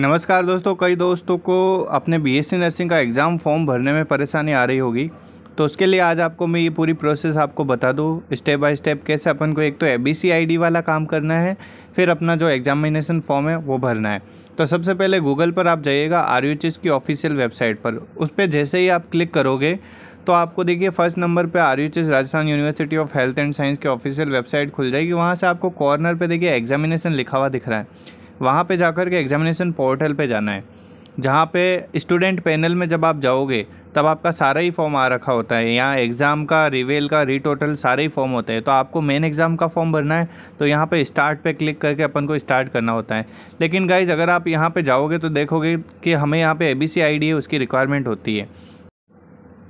नमस्कार दोस्तों कई दोस्तों को अपने बीएससी नर्सिंग का एग्ज़ाम फॉर्म भरने में परेशानी आ रही होगी तो उसके लिए आज आपको मैं ये पूरी प्रोसेस आपको बता दूँ स्टेप बाय स्टेप कैसे अपन को एक तो ए बी सी आई डी वाला काम करना है फिर अपना जो एग्जामिनेशन फॉर्म है वो भरना है तो सबसे पहले गूगल पर आप जाइएगा आर की ऑफिशियल वेबसाइट पर उस पर जैसे ही आप क्लिक करोगे तो आपको देखिए फर्स्ट नंबर पे R U Rajasthan university of health and science की ऑफिशियल वेबसाइट खुल जाएगी वहाँ से आपको कॉर्नर पे देखिए एग्जामिनेशन लिखा हुआ दिख रहा है वहाँ पे जाकर के एग्जामिनेशन पोर्टल पे जाना है जहाँ पे स्टूडेंट पैनल में जब आप जाओगे तब आपका सारा ही फॉर्म आ रखा होता है यहाँ एग्ज़ाम का रिवेल का रीटोटल सारे ही फॉर्म होते हैं तो आपको मेन एग्ज़ाम का फॉर्म भरना है तो यहाँ पे स्टार्ट पे क्लिक करके अपन को स्टार्ट करना होता है लेकिन गाइज़ अगर आप यहाँ पे जाओगे तो देखोगे कि हमें यहाँ पे ए बी सी आई डी है उसकी रिक्वायरमेंट होती है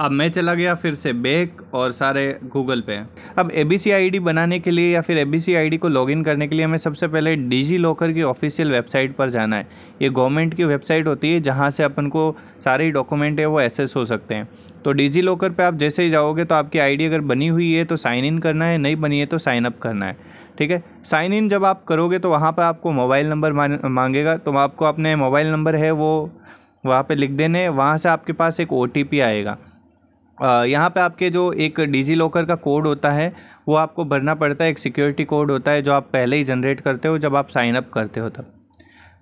अब मैं चला गया फिर से बैक और सारे गूगल पे अब ए बी सी आई डी बनाने के लिए या फिर A B C I D को लॉगिन करने के लिए हमें सबसे पहले डिजी लॉकर की ऑफिशियल वेबसाइट पर जाना है ये गवर्नमेंट की वेबसाइट होती है जहाँ से अपन को सारे डॉक्यूमेंट है वो एसेस हो सकते हैं तो डिजी लॉकर पर आप जैसे ही जाओगे तो आपकी डी अगर बनी हुई है तो साइन इन करना है नहीं बनी है तो साइन अप करना है ठीक है साइन इन जब आप करोगे तो वहाँ पर आपको मोबाइल नंबर मांगेगा तो आपको अपने मोबाइल नंबर है वो वहाँ पे लिख देने वहाँ से आपके पास एक ओ आएगा यहाँ पे आपके जो एक डिजी लॉकर का कोड होता है वो आपको भरना पड़ता है एक सिक्योरिटी कोड होता है जो आप पहले ही जनरेट करते हो जब आप साइन अप करते हो तब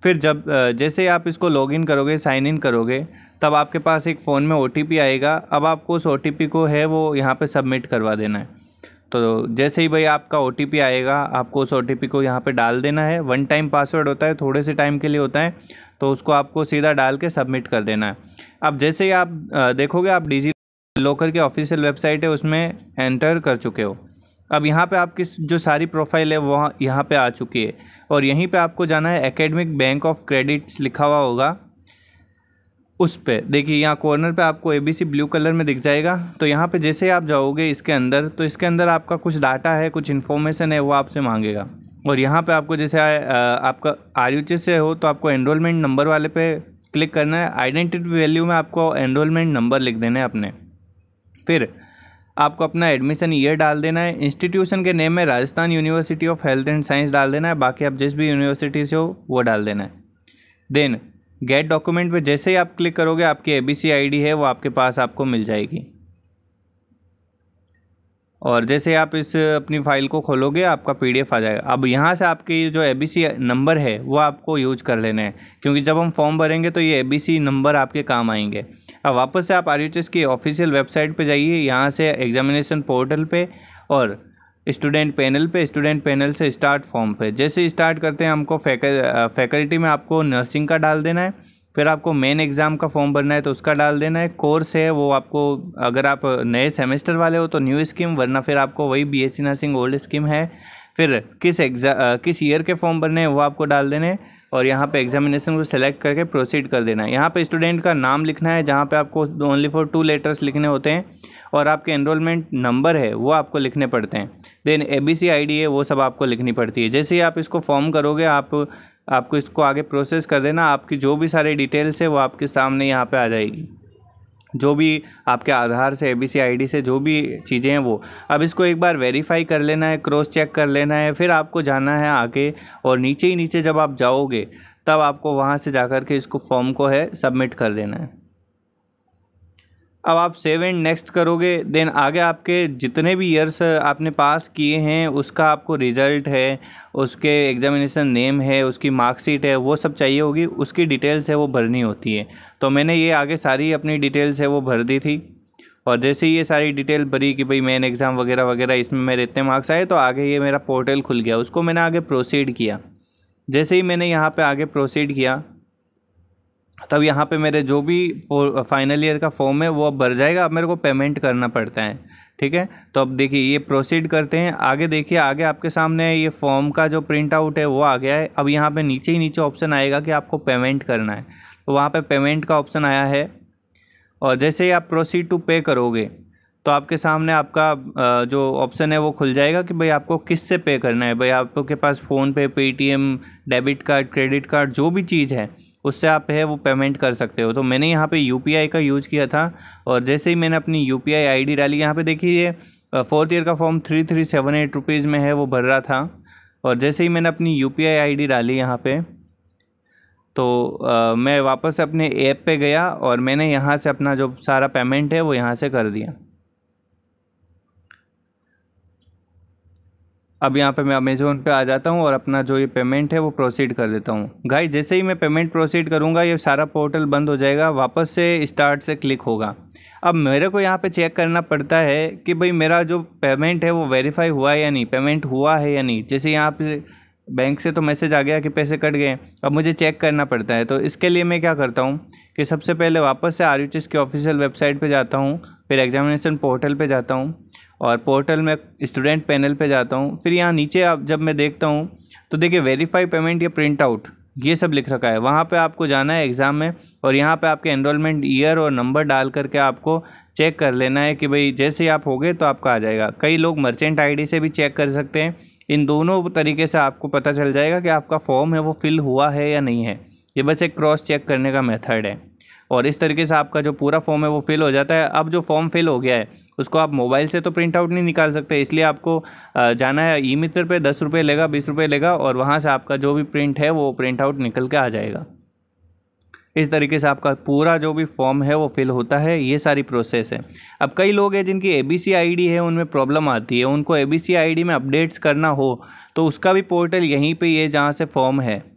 फिर जब जैसे आप इसको लॉग इन करोगे साइन इन करोगे तब आपके पास एक फ़ोन में ओ आएगा अब आपको उस ओ को है वो यहाँ पर सबमिट करवा देना है तो जैसे ही भाई आपका ओ आएगा आपको उस ओ को यहाँ पर डाल देना है वन टाइम पासवर्ड होता है थोड़े से टाइम के लिए होता है तो उसको आपको सीधा डाल के सबमिट कर देना है अब जैसे ही आप देखोगे आप डिजी लोकर के ऑफिशियल वेबसाइट है उसमें एंटर कर चुके हो अब यहाँ पे आपकी जो सारी प्रोफाइल है वहाँ यहाँ पे आ चुकी है और यहीं पे आपको जाना है एकेडमिक बैंक ऑफ क्रेडिट्स लिखा हुआ होगा उस पर देखिए यहाँ कॉर्नर पे आपको A B C blue colour में दिख जाएगा तो यहाँ पे जैसे ही आप जाओगे इसके अंदर तो इसके अंदर आपका कुछ डाटा है कुछ इन्फॉर्मेशन है वो आपसे मांगेगा और यहाँ पर आपको जैसे आ, आपका आर यू से हो तो आपको एनरोलमेंट नंबर वाले पे क्लिक करना है आइडेंटिटी वैल्यू में आपको एनरोलमेंट नंबर लिख देना है अपने फिर आपको अपना एडमिशन ईयर डाल देना है इंस्टीट्यूशन के नेम में Rajasthan university of health and science डाल देना है बाकी आप जिस भी यूनिवर्सिटी से हो वो डाल देना है देन गेट डॉक्यूमेंट पे जैसे ही आप क्लिक करोगे आपकी ए बी सी आई डी है वो आपके पास आपको मिल जाएगी और जैसे आप इस अपनी फाइल को खोलोगे आपका एफ आ जाएगा अब यहाँ से आपके जो सी नंबर है वो आपको यूज कर लेना है क्योंकि जब हम फॉर्म भरेंगे तो ये सी नंबर आपके काम आएंगे अब हाँ, वापस से आप आर की ऑफिशियल वेबसाइट पे जाइए यहाँ से एग्जामिनेशन पोर्टल पे और स्टूडेंट पैनल पे स्टूडेंट पैनल से स्टार्ट फॉर्म पे जैसे स्टार्ट करते हैं हमको फैकल्टी में आपको नर्सिंग का डाल देना है फिर आपको मेन एग्ज़ाम का फॉर्म भरना है तो उसका डाल देना है कोर्स है वो आपको अगर आप नए सेमेस्टर वाले हो तो न्यू स्कीम वरना फिर आपको वही B S nursing old scheme है फिर किस एग्ज़ा किस ईयर के फॉर्म भरने हैं वो आपको डाल देने हैं और यहाँ पे एग्जामिनेशन को सेलेक्ट करके प्रोसीड कर देना है यहाँ पे स्टूडेंट का नाम लिखना है जहाँ पे आपको ओनली फॉर टू लेटर्स लिखने होते हैं और आपके एनरोलमेंट नंबर है वो आपको लिखने पड़ते हैं then A B C I D है वो सब आपको लिखनी पड़ती है जैसे ही आप इसको फॉर्म करोगे आप आपको इसको आगे प्रोसेस कर देना आपकी जो भी सारी डिटेल्स है वो आपके सामने यहाँ पर आ जाएगी जो भी आपके आधार से ए बी सी आई डी से जो भी चीज़ें हैं वो अब इसको एक बार वेरीफाई कर लेना है क्रॉस चेक कर लेना है फिर आपको जाना है आगे और नीचे ही नीचे जब आप जाओगे तब आपको वहाँ से जा कर के इसको फॉर्म को है सबमिट कर देना है अब आप सेव एंड नेक्स्ट करोगे देन आगे आपके जितने भी ईयर्स आपने पास किए हैं उसका आपको रिज़ल्ट है उसके एग्ज़ामिनेशन नेम है उसकी मार्कशीट है वो सब चाहिए होगी उसकी डिटेल्स है वो भरनी होती है तो मैंने ये आगे सारी अपनी डिटेल्स है वो भर दी थी और जैसे ये सारी डिटेल भरी कि भाई मेन एग्ज़ाम वगैरह वगैरह इसमें मेरे इतने मार्क्स आए तो आगे ये मेरा पोर्टल खुल गया उसको मैंने आगे प्रोसीड किया जैसे ही मैंने यहाँ पे आगे प्रोसीड किया तब यहाँ पे मेरे जो भी फाइनल ईयर का फॉर्म है वो अब भर जाएगा अब मेरे को पेमेंट करना पड़ता है ठीक है तो अब देखिए ये प्रोसीड करते हैं आगे देखिए आगे आपके सामने ये फॉर्म का जो प्रिंट आउट है वो आ गया है अब यहाँ पे नीचे ही नीचे ऑप्शन आएगा कि आपको पेमेंट करना है तो वहाँ पे पेमेंट का ऑप्शन आया है और जैसे ही आप प्रोसीड टू पे करोगे तो आपके सामने आपका जो ऑप्शन है वो खुल जाएगा कि भाई आपको किस से पे करना है भाई आपके पास PhonePe Paytm debit card credit card जो भी चीज़ है उससे आप है वो पेमेंट कर सकते हो तो मैंने यहाँ पे यू का यूज़ किया था और जैसे ही मैंने अपनी यू पी आई डाली यहाँ पर देखिए फोर्थ ईयर का form three three seven eight rupees में है वो भर रहा था और जैसे ही मैंने अपनी यू पी आई डाली यहाँ पर तो आ, मैं वापस अपने ऐप पे गया और मैंने यहाँ से अपना जो सारा पेमेंट है वो यहाँ से कर दिया अब यहाँ पे मैं अमेज़ोन पे आ जाता हूँ और अपना जो ये पेमेंट है वो प्रोसीड कर देता हूँ गाइस जैसे ही मैं पेमेंट प्रोसीड करूँगा ये सारा पोर्टल बंद हो जाएगा वापस से स्टार्ट से क्लिक होगा अब मेरे को यहाँ पे चेक करना पड़ता है कि भाई मेरा जो पेमेंट है वो वेरीफाई हुआ है या नहीं पेमेंट हुआ है या नहीं जैसे यहाँ पे बैंक से तो मैसेज आ गया कि पैसे कट गए अब मुझे चेक करना पड़ता है तो इसके लिए मैं क्या करता हूँ कि सबसे पहले वापस से आर की ऑफिशियल वेबसाइट पर जाता हूँ फिर एग्जामिनेशन पोर्टल पर जाता हूँ और पोर्टल में स्टूडेंट पैनल पे जाता हूँ फिर यहाँ नीचे आप जब मैं देखता हूँ तो देखिए वेरीफाई पेमेंट या प्रिंट आउट ये सब लिख रखा है वहाँ पे आपको जाना है एग्ज़ाम में और यहाँ पे आपके एनरोलमेंट ईयर और नंबर डाल करके आपको चेक कर लेना है कि भाई जैसे ही आप हो गए तो आपका आ जाएगा कई लोग मर्चेंट आई से भी चेक कर सकते हैं इन दोनों तरीके से आपको पता चल जाएगा कि आपका फॉर्म है वो फिल हुआ है या नहीं है ये बस एक क्रॉस चेक करने का मेथड है और इस तरीके से आपका जो पूरा फॉर्म है वो फिल हो जाता है अब जो फॉर्म फिल हो गया है उसको आप मोबाइल से तो प्रिंट आउट नहीं निकाल सकते इसलिए आपको जाना है ई मित्र पर दस रुपये लेगा बीस रुपये लेगा और वहाँ से आपका जो भी प्रिंट है वो प्रिंट आउट निकल के आ जाएगा इस तरीके से आपका पूरा जो भी फॉर्म है वो फिल होता है ये सारी प्रोसेस है अब कई लोग हैं जिनकी ए बी सी आई डी है उनमें प्रॉब्लम आती है उनको A B C I D में अपडेट्स करना हो तो उसका भी पोर्टल यहीं पे ये जहाँ से फॉर्म है